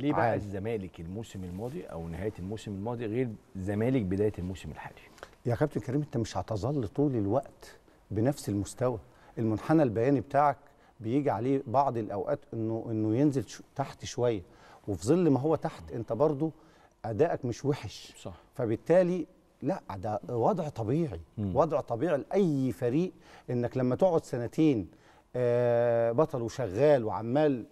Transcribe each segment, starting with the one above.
ليه بقى عادي. الزمالك الموسم الماضي او نهايه الموسم الماضي غير زمالك بدايه الموسم الحالي يا كابتن كريم انت مش هتظل طول الوقت بنفس المستوى المنحنى البياني بتاعك بيجي عليه بعض الاوقات انه انه ينزل تحت شويه وفي ظل ما هو تحت انت برضو ادائك مش وحش صح. فبالتالي لا ده وضع طبيعي مم. وضع طبيعي لاي فريق انك لما تقعد سنتين آه بطل وشغال وعمال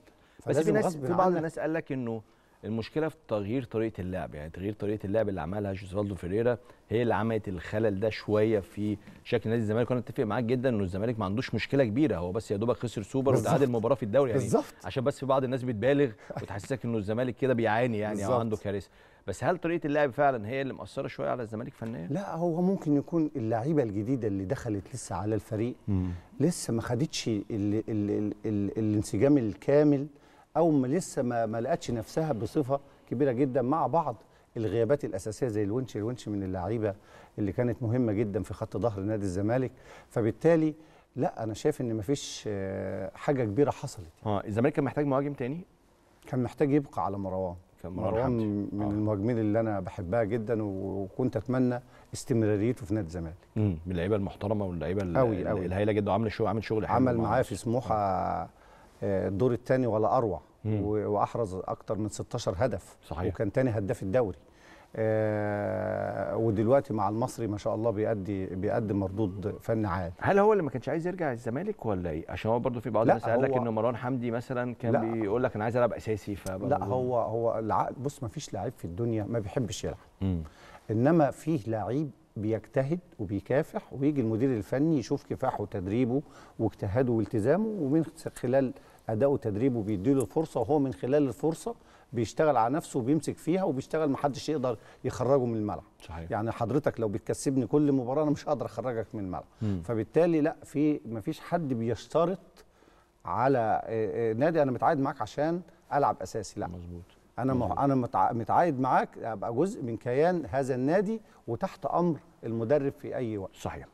بس في ناس في بعض الناس قال لك انه المشكله في تغيير طريقه اللعب يعني تغيير طريقه اللعب اللي عملها جوزفالدو فيريرا هي اللي عملت الخلل ده شويه في شكل نادي الزمالك وانا اتفق معاك جدا انه الزمالك ما عندوش مشكله كبيره هو بس يا دوبك خسر سوبر وتعادل مباراه في الدوري يعني بالزبط. عشان بس في بعض الناس بتبالغ وتحسسك انه الزمالك كده بيعاني يعني بالزبط. او عنده كارثه بس هل طريقه اللعب فعلا هي اللي مأثره شويه على الزمالك فنيا لا هو ممكن يكون اللعيبه الجديده اللي دخلت لسه على الفريق مم. لسه ما خدتش الانسجام الكامل او ما لسه ما, ما لقتش نفسها بصفه كبيره جدا مع بعض الغيابات الاساسيه زي الونش الونش من اللعيبه اللي كانت مهمه جدا في خط ظهر نادي الزمالك فبالتالي لا انا شايف ان مفيش آه، حاجه كبيره حصلت اه الزمالك كان محتاج مهاجم تاني كان محتاج يبقى على مروان مروان من آه. المهاجمين اللي انا بحبها جدا وكنت اتمنى استمراريته في نادي الزمالك امم باللعيبه اللعيبه المحترمه واللعيبه الهايله جدا وعامل شغل عامل شغل عمل معاه في سموحه آه. الدور آه، الثاني ولا اروع واحرز اكتر من 16 هدف صحيح. وكان ثاني هداف الدوري آه ودلوقتي مع المصري ما شاء الله بيأدي بيقدم مردود فني عالي هل هو اللي ما كانش عايز يرجع الزمالك ولا ايه عشان هو برضه في بعض الناس قال لك ان مروان حمدي مثلا كان لا بيقول لك انا عايز العب اساسي لا هو هو العقد بص ما فيش لعيب في الدنيا ما بيحبش يلعب انما فيه لعيب بيجتهد وبيكافح ويجي المدير الفني يشوف كفاحه وتدريبه واجتهاده والتزامه ومن خلال اداؤه وتدريبه بيديله الفرصه وهو من خلال الفرصه بيشتغل على نفسه وبيمسك فيها وبيشتغل ما حدش يقدر يخرجه من الملعب صحيح. يعني حضرتك لو بتكسبني كل مباراه انا مش هقدر اخرجك من الملعب فبالتالي لا في ما فيش حد بيشترط على آه، آه، نادي انا متعاقد معاك عشان العب اساسي لا مظبوط انا مم. انا متعايد معاك ابقى جزء من كيان هذا النادي وتحت امر المدرب في اي وقت صحيح